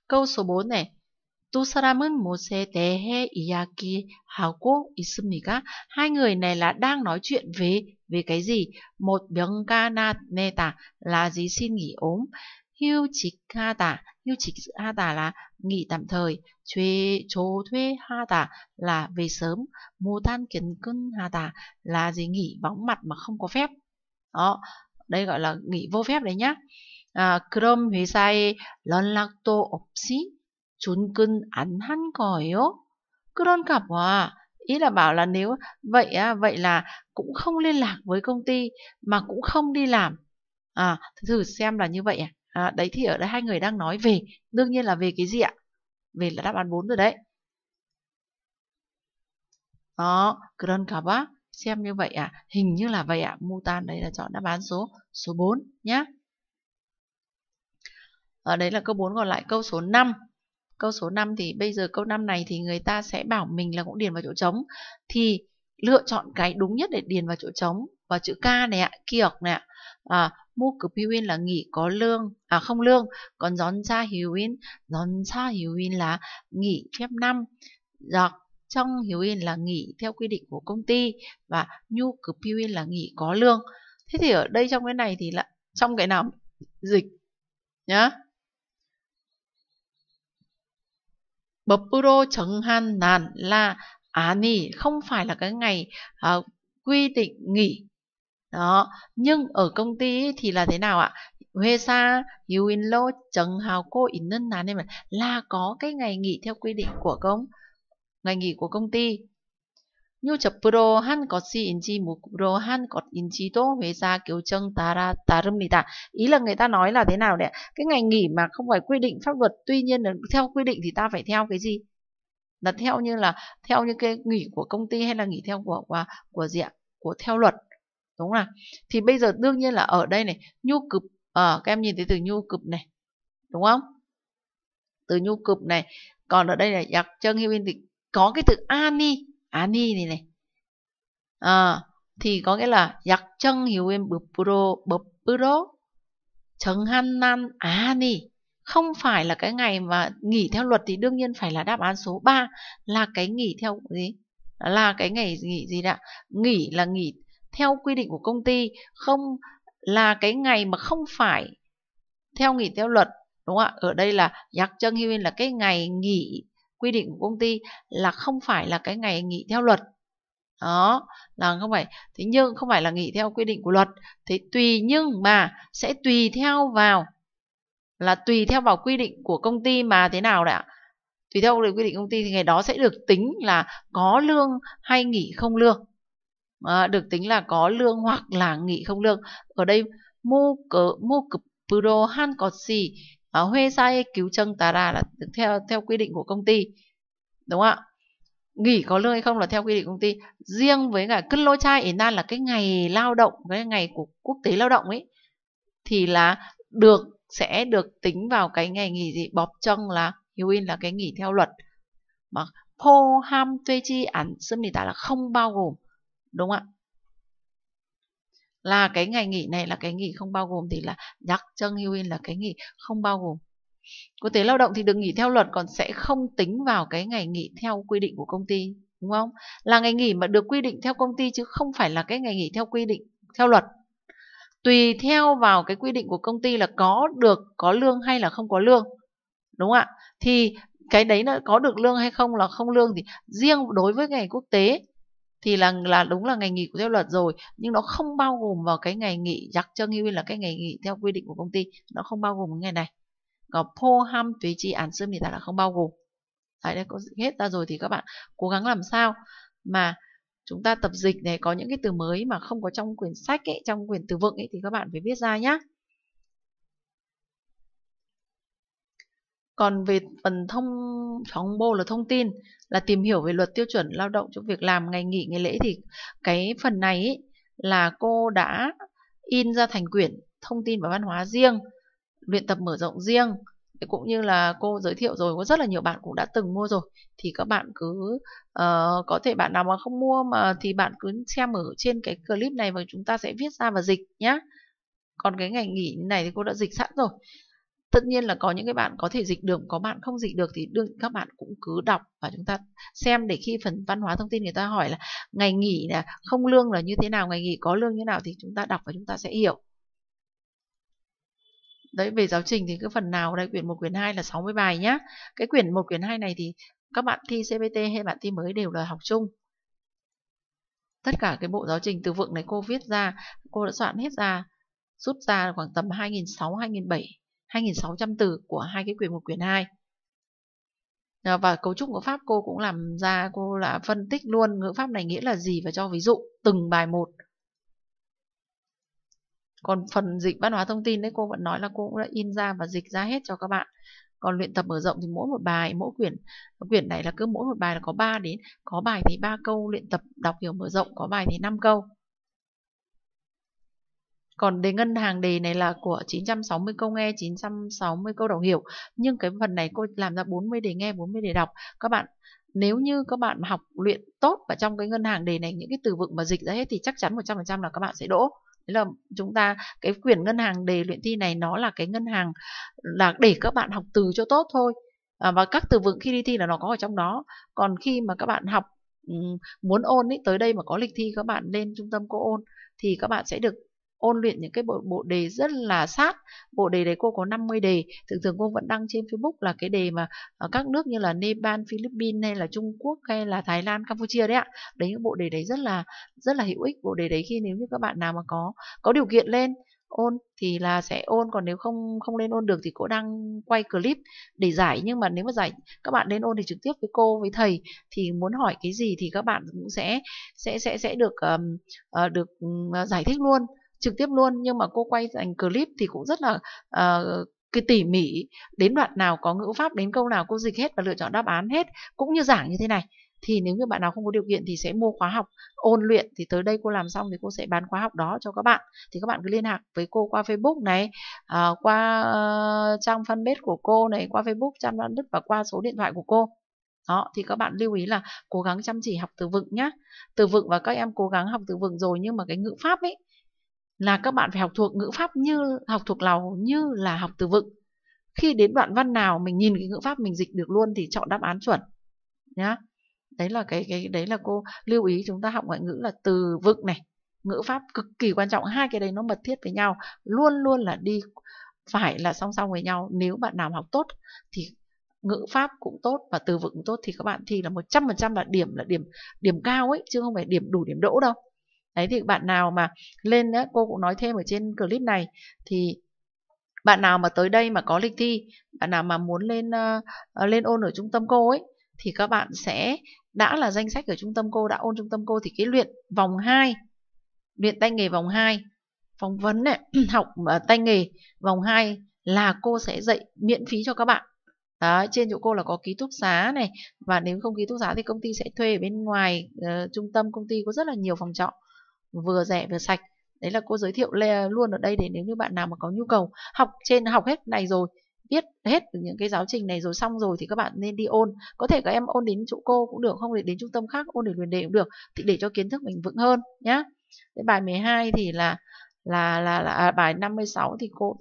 Câu số 4 này. 두 사람은 무엇에 대해 이야기하고 있습니까? Hai người này là đang nói chuyện về về cái gì? Một 병가 nata là gì xin nghỉ ốm. 휴직하다 như chỉ sự ha tả là nghỉ tạm thời, thuê chỗ thuê ha tả là về sớm, mô than kiến cưng ha tả là gì nghỉ vắng mặt mà không có phép. Đó, đây gọi là nghỉ vô phép đấy nhá. À, sai 아, 그럼 회사에 cưng ăn 존근 còi 한 거예요? 그런가 hòa ý là bảo là nếu vậy á, vậy là cũng không liên lạc với công ty mà cũng không đi làm. À, thử xem là như vậy à à, đấy thì ở đây hai người đang nói về đương nhiên là về cái gì ạ về là đáp án 4 rồi đấy đó kron kaba xem như vậy à hình như là vậy ạ à. mutan đấy là chọn đáp án số số 4 nhé ở đấy là câu 4 còn lại câu số 5 câu số 5 thì bây giờ câu 5 này thì người ta sẽ bảo mình là cũng điền vào chỗ trống thì lựa chọn cái đúng nhất để điền vào chỗ trống và chữ K này ạ, kiộc này ạ. À, mu급 휴일 là nghỉ có lương, à không lương, còn cha 연차 cha 연차 휴일 là nghỉ phép năm. Giọt trong 휴일 là nghỉ theo quy định của công ty và nhu cực 휴일 là nghỉ có lương. Thế thì ở đây trong cái này thì là trong cái nào dịch nhá. bập 법으로 정한 난 là 아니 không phải là cái ngày uh, quy định nghỉ đó nhưng ở công ty ấy, thì là thế nào ạ in lô hào cô 유인로 정하고 nà nên là có cái ngày nghỉ theo quy định của công ngày nghỉ của công ty chập pro pro han han si in in chi chi 유접으로 한 것이인지 chân 한 ra 회사 râm 따라 따릅니다. Ý là người ta nói là thế nào đấy? Cái ngày nghỉ mà không phải quy định pháp luật, tuy nhiên là theo quy định thì ta phải theo cái gì? Là theo như là theo như cái nghỉ của công ty hay là nghỉ theo của của, của gì ạ? Của theo luật đúng không thì bây giờ đương nhiên là ở đây này nhu cực à, ờ, các em nhìn thấy từ nhu cực này đúng không từ nhu cực này còn ở đây là giặc chân hiệu thì có cái từ ani ani này này à, thì có nghĩa là giặc chân hiệu em bập pro bập pro chân han nan ani không phải là cái ngày mà nghỉ theo luật thì đương nhiên phải là đáp án số 3 là cái nghỉ theo gì là cái ngày nghỉ gì đã nghỉ là nghỉ theo quy định của công ty không là cái ngày mà không phải theo nghỉ theo luật đúng không ạ ở đây là giặc chân huyên là cái ngày nghỉ quy định của công ty là không phải là cái ngày nghỉ theo luật đó là không phải thế nhưng không phải là nghỉ theo quy định của luật thế tùy nhưng mà sẽ tùy theo vào là tùy theo vào quy định của công ty mà thế nào đấy ạ tùy theo quy định công ty thì ngày đó sẽ được tính là có lương hay nghỉ không lương à, được tính là có lương hoặc là nghỉ không lương ở đây mu cớ mu cực puro han có gì ờ, huê sai cứu chân tà ra là theo theo quy định của công ty đúng không ạ nghỉ có lương hay không là theo quy định công ty riêng với cả cân lô trai ỉ nan là cái ngày lao động cái ngày của quốc tế lao động ấy thì là được sẽ được tính vào cái ngày nghỉ gì bóp chân là Hewin là cái nghỉ theo luật mà po ham thuê chi ảnh xâm thì ta là không bao gồm đúng không ạ là cái ngày nghỉ này là cái nghỉ không bao gồm thì là nhắc chân Hewin là cái nghỉ không bao gồm quốc tế lao động thì được nghỉ theo luật còn sẽ không tính vào cái ngày nghỉ theo quy định của công ty đúng không là ngày nghỉ mà được quy định theo công ty chứ không phải là cái ngày nghỉ theo quy định theo luật tùy theo vào cái quy định của công ty là có được có lương hay là không có lương đúng không ạ thì cái đấy nó có được lương hay không là không lương thì riêng đối với ngày quốc tế thì là là đúng là ngày nghỉ của theo luật rồi nhưng nó không bao gồm vào cái ngày nghỉ giặc cho nghi là cái ngày nghỉ theo quy định của công ty nó không bao gồm cái ngày này còn phô ham tùy chi án xâm thì ta đã không bao gồm đấy đây có hết ra rồi thì các bạn cố gắng làm sao mà chúng ta tập dịch này có những cái từ mới mà không có trong quyển sách ấy, trong quyển từ vựng ấy thì các bạn phải viết ra nhé Còn về phần thông trong bô là thông tin là tìm hiểu về luật tiêu chuẩn lao động cho việc làm ngày nghỉ ngày lễ thì cái phần này ý, là cô đã in ra thành quyển thông tin và văn hóa riêng, luyện tập mở rộng riêng cũng như là cô giới thiệu rồi có rất là nhiều bạn cũng đã từng mua rồi thì các bạn cứ uh, có thể bạn nào mà không mua mà thì bạn cứ xem ở trên cái clip này và chúng ta sẽ viết ra và dịch nhé còn cái ngày nghỉ này thì cô đã dịch sẵn rồi tất nhiên là có những cái bạn có thể dịch được có bạn không dịch được thì đương các bạn cũng cứ đọc và chúng ta xem để khi phần văn hóa thông tin người ta hỏi là ngày nghỉ là không lương là như thế nào ngày nghỉ có lương như thế nào thì chúng ta đọc và chúng ta sẽ hiểu đấy về giáo trình thì cái phần nào đây quyển một quyển 2 là 60 bài nhá cái quyển một quyển 2 này thì các bạn thi CBT hay bạn thi mới đều là học chung tất cả cái bộ giáo trình từ vựng này cô viết ra cô đã soạn hết ra rút ra khoảng tầm 2006 2007 2.600 từ của hai cái quyển một quyển hai ờ, Và cấu trúc ngữ pháp cô cũng làm ra, cô là phân tích luôn ngữ pháp này nghĩa là gì và cho ví dụ từng bài một. Còn phần dịch văn hóa thông tin đấy cô vẫn nói là cô cũng đã in ra và dịch ra hết cho các bạn. Còn luyện tập mở rộng thì mỗi một bài, mỗi quyển quyển này là cứ mỗi một bài là có 3 đến có bài thì 3 câu luyện tập đọc hiểu mở rộng, có bài thì 5 câu. Còn đề ngân hàng đề này là của 960 câu nghe, 960 câu đọc hiểu. Nhưng cái phần này cô làm ra 40 đề nghe, 40 đề đọc. Các bạn nếu như các bạn học luyện tốt và trong cái ngân hàng đề này những cái từ vựng mà dịch ra hết thì chắc chắn 100% là các bạn sẽ đỗ. Thế là chúng ta cái quyển ngân hàng đề luyện thi này nó là cái ngân hàng là để các bạn học từ cho tốt thôi. À, và các từ vựng khi đi thi là nó có ở trong đó. Còn khi mà các bạn học muốn ôn ý, tới đây mà có lịch thi các bạn lên trung tâm cô ôn thì các bạn sẽ được ôn luyện những cái bộ, bộ đề rất là sát bộ đề đấy cô có 50 đề thường thường cô vẫn đăng trên Facebook là cái đề mà ở ờ, các nước như là Nepal Philippines hay là Trung Quốc hay là Thái Lan Campuchia đấy ạ đấy những bộ đề đấy rất là rất là hữu ích bộ đề đấy khi nếu như các bạn nào mà có có điều kiện lên ôn thì là sẽ ôn còn nếu không không lên ôn được thì cô đang quay clip để giải nhưng mà nếu mà giải các bạn lên ôn thì trực tiếp với cô với thầy thì muốn hỏi cái gì thì các bạn cũng sẽ sẽ sẽ sẽ được uh, được giải thích luôn trực tiếp luôn nhưng mà cô quay thành clip thì cũng rất là uh, cái tỉ mỉ đến đoạn nào có ngữ pháp đến câu nào cô dịch hết và lựa chọn đáp án hết cũng như giảng như thế này thì nếu như bạn nào không có điều kiện thì sẽ mua khóa học ôn luyện thì tới đây cô làm xong thì cô sẽ bán khóa học đó cho các bạn thì các bạn cứ liên lạc với cô qua facebook này uh, qua uh, trang fanpage của cô này qua facebook trang văn đức và qua số điện thoại của cô đó thì các bạn lưu ý là cố gắng chăm chỉ học từ vựng nhá từ vựng và các em cố gắng học từ vựng rồi nhưng mà cái ngữ pháp ấy là các bạn phải học thuộc ngữ pháp như học thuộc lòng như là học từ vựng. Khi đến đoạn văn nào mình nhìn cái ngữ pháp mình dịch được luôn thì chọn đáp án chuẩn. Nhá. Đấy là cái cái đấy là cô lưu ý chúng ta học ngoại ngữ là từ vựng này, ngữ pháp cực kỳ quan trọng, hai cái đấy nó mật thiết với nhau, luôn luôn là đi phải là song song với nhau. Nếu bạn nào học tốt thì ngữ pháp cũng tốt và từ vựng cũng tốt thì các bạn thi là 100% là điểm là điểm điểm cao ấy chứ không phải điểm đủ điểm đỗ đâu đấy thì bạn nào mà lên đó, cô cũng nói thêm ở trên clip này thì bạn nào mà tới đây mà có lịch thi bạn nào mà muốn lên uh, lên ôn ở trung tâm cô ấy thì các bạn sẽ đã là danh sách ở trung tâm cô đã ôn trung tâm cô thì cái luyện vòng 2 luyện tay nghề vòng 2 phỏng vấn này, học ờ, tay nghề vòng 2 là cô sẽ dạy miễn phí cho các bạn đó, trên chỗ cô là có ký túc xá này và nếu không ký túc xá thì công ty sẽ thuê ở bên ngoài uh, trung tâm công ty có rất là nhiều phòng trọ vừa rẻ vừa sạch đấy là cô giới thiệu luôn ở đây để nếu như bạn nào mà có nhu cầu học trên học hết này rồi biết hết những cái giáo trình này rồi xong rồi thì các bạn nên đi ôn có thể các em ôn đến chỗ cô cũng được không thì đến trung tâm khác ôn để luyện đề cũng được thì để cho kiến thức mình vững hơn nhá cái bài 12 thì là là là, là à, bài 56 thì cô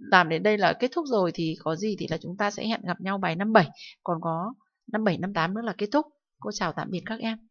làm đến đây là kết thúc rồi thì có gì thì là chúng ta sẽ hẹn gặp nhau bài 57 còn có 57 58 nữa là kết thúc cô chào tạm biệt các em